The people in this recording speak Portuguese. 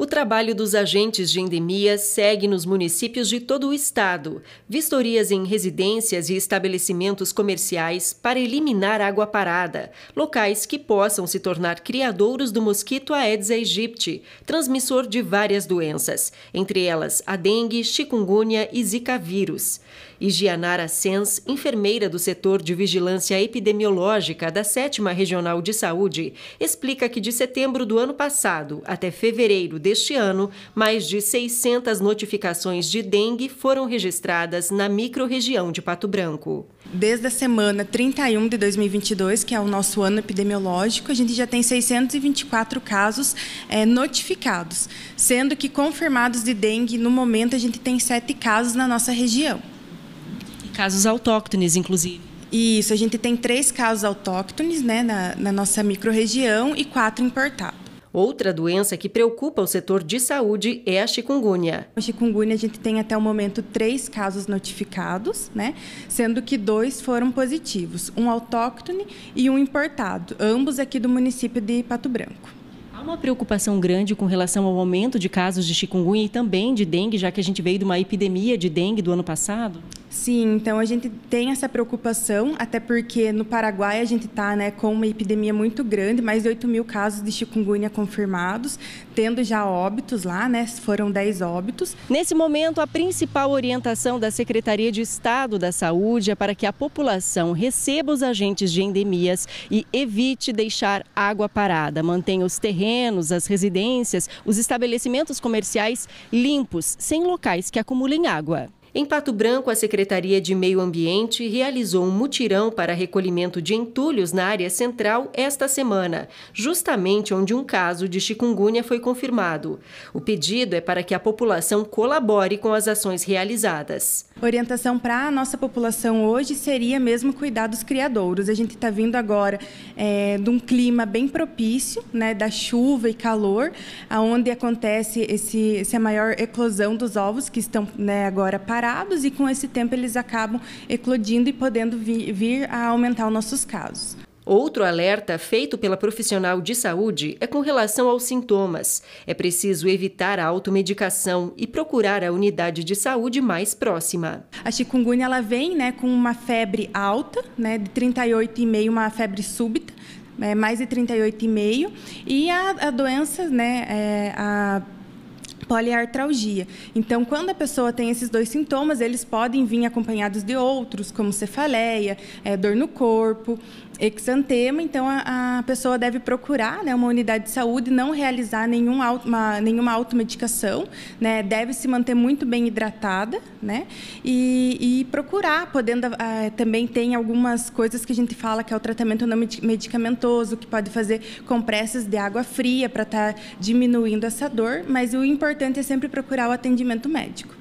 O trabalho dos agentes de endemia segue nos municípios de todo o estado. Vistorias em residências e estabelecimentos comerciais para eliminar água parada, locais que possam se tornar criadouros do mosquito Aedes aegypti, transmissor de várias doenças, entre elas a dengue, chikungunya e zika vírus. Igianara Sens, enfermeira do setor de vigilância epidemiológica da 7 Regional de Saúde, explica que de setembro do ano passado até fevereiro de deste ano, mais de 600 notificações de dengue foram registradas na microrregião de Pato Branco. Desde a semana 31 de 2022, que é o nosso ano epidemiológico, a gente já tem 624 casos é, notificados, sendo que confirmados de dengue, no momento, a gente tem sete casos na nossa região. casos autóctones, inclusive. Isso, a gente tem três casos autóctones né, na, na nossa microrregião e quatro importados. Outra doença que preocupa o setor de saúde é a chikungunya. A chikungunya a gente tem até o momento três casos notificados, né? Sendo que dois foram positivos, um autóctone e um importado, ambos aqui do município de Pato Branco. Há uma preocupação grande com relação ao aumento de casos de chikungunya e também de dengue, já que a gente veio de uma epidemia de dengue do ano passado? Sim, então a gente tem essa preocupação, até porque no Paraguai a gente está né, com uma epidemia muito grande, mais de 8 mil casos de chikungunya confirmados, tendo já óbitos lá, né, foram 10 óbitos. Nesse momento, a principal orientação da Secretaria de Estado da Saúde é para que a população receba os agentes de endemias e evite deixar água parada. Mantenha os terrenos, as residências, os estabelecimentos comerciais limpos, sem locais que acumulem água. Em Pato Branco, a Secretaria de Meio Ambiente realizou um mutirão para recolhimento de entulhos na área central esta semana, justamente onde um caso de chikungunya foi confirmado. O pedido é para que a população colabore com as ações realizadas. Orientação para a nossa população hoje seria mesmo cuidar dos criadouros. A gente está vindo agora é, de um clima bem propício, né, da chuva e calor, aonde acontece esse, essa maior eclosão dos ovos que estão né, agora parados e com esse tempo eles acabam eclodindo e podendo vir, vir a aumentar os nossos casos. Outro alerta feito pela profissional de saúde é com relação aos sintomas. É preciso evitar a automedicação e procurar a unidade de saúde mais próxima. A chikungunya ela vem né, com uma febre alta, né, de 38,5, uma febre súbita, é, mais de 38,5, e a, a doença, né, é, a poliartralgia. Então, quando a pessoa tem esses dois sintomas, eles podem vir acompanhados de outros, como cefaleia, é, dor no corpo, exantema. Então, a, a pessoa deve procurar né, uma unidade de saúde, não realizar nenhum auto, uma, nenhuma automedicação, né, deve se manter muito bem hidratada né, e, e procurar, podendo. A, ah, também tem algumas coisas que a gente fala que é o tratamento não medicamentoso, que pode fazer compressas de água fria para estar tá diminuindo essa dor, mas o importante importante é sempre procurar o atendimento médico.